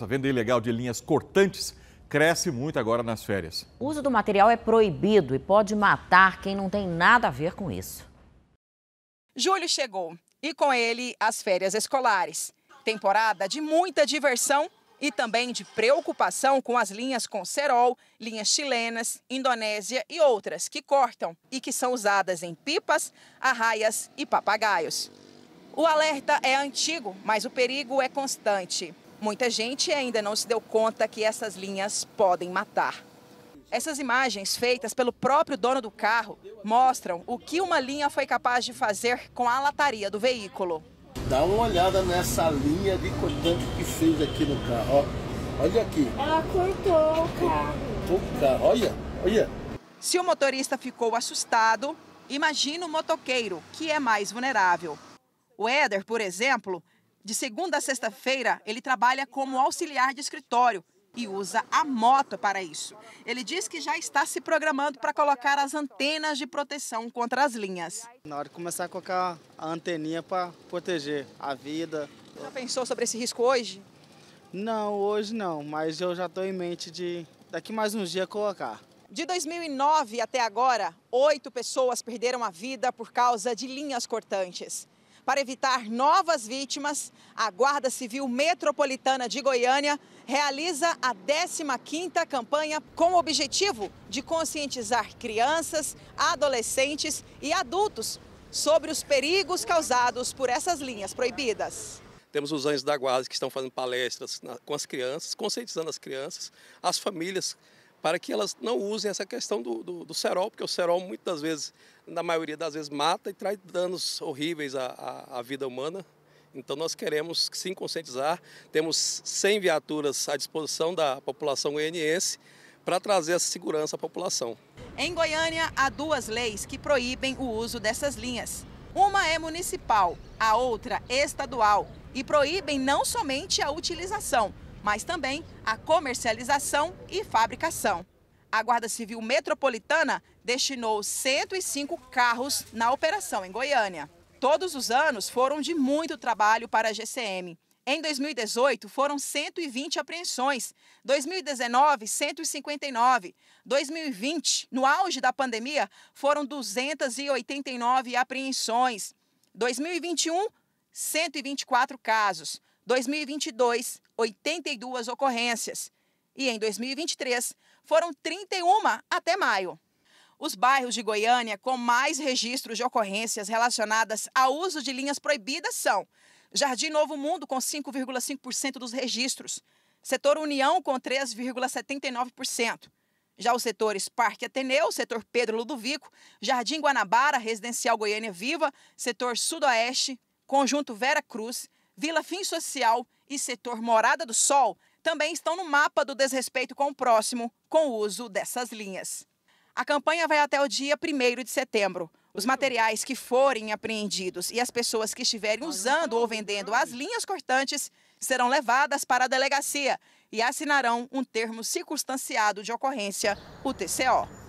Essa venda ilegal de linhas cortantes cresce muito agora nas férias. O uso do material é proibido e pode matar quem não tem nada a ver com isso. Julho chegou e com ele as férias escolares. Temporada de muita diversão e também de preocupação com as linhas com cerol, linhas chilenas, Indonésia e outras que cortam e que são usadas em pipas, arraias e papagaios. O alerta é antigo, mas o perigo é constante. Muita gente ainda não se deu conta que essas linhas podem matar. Essas imagens, feitas pelo próprio dono do carro, mostram o que uma linha foi capaz de fazer com a lataria do veículo. Dá uma olhada nessa linha de cortante que fez aqui no carro. Olha aqui. Ela cortou o carro. O carro. Olha, olha. Se o motorista ficou assustado, imagina o motoqueiro, que é mais vulnerável. O Éder, por exemplo, de segunda a sexta-feira, ele trabalha como auxiliar de escritório e usa a moto para isso. Ele diz que já está se programando para colocar as antenas de proteção contra as linhas. Na hora de começar a colocar a anteninha para proteger a vida. Já pensou sobre esse risco hoje? Não, hoje não, mas eu já estou em mente de daqui mais uns dias colocar. De 2009 até agora, oito pessoas perderam a vida por causa de linhas cortantes. Para evitar novas vítimas, a Guarda Civil Metropolitana de Goiânia realiza a 15ª campanha com o objetivo de conscientizar crianças, adolescentes e adultos sobre os perigos causados por essas linhas proibidas. Temos os anjos da guarda que estão fazendo palestras com as crianças, conscientizando as crianças, as famílias para que elas não usem essa questão do, do, do, cerol, porque o cerol muitas vezes, na maioria das vezes, mata e traz danos horríveis à, à, à vida humana. Então nós queremos sim conscientizar, temos 100 viaturas à disposição da população goianiense para trazer essa segurança à população. Em Goiânia, há duas leis que proíbem o uso dessas linhas. Uma é municipal, a outra estadual, e proíbem não somente a utilização, mas também a comercialização e fabricação. A Guarda Civil Metropolitana destinou 105 carros na operação em Goiânia. Todos os anos foram de muito trabalho para a GCM. Em 2018, foram 120 apreensões, 2019, 159, 2020, no auge da pandemia, foram 289 apreensões, 2021, 124 casos, 2022, 82 ocorrências. E em 2023, foram 31 até maio. Os bairros de Goiânia com mais registros de ocorrências relacionadas ao uso de linhas proibidas são Jardim Novo Mundo, com 5,5% dos registros, setor União, com 3,79%. Já os setores Parque Ateneu, setor Pedro Ludovico, Jardim Guanabara, Residencial Goiânia Viva, setor Sudoeste, Conjunto Vera Cruz, Vila Fim Social e setor Morada do Sol também estão no mapa do desrespeito com o próximo com o uso dessas linhas. A campanha vai até o dia 1 de setembro. Os materiais que forem apreendidos e as pessoas que estiverem usando ou vendendo as linhas cortantes serão levadas para a delegacia e assinarão um termo circunstanciado de ocorrência, o TCO.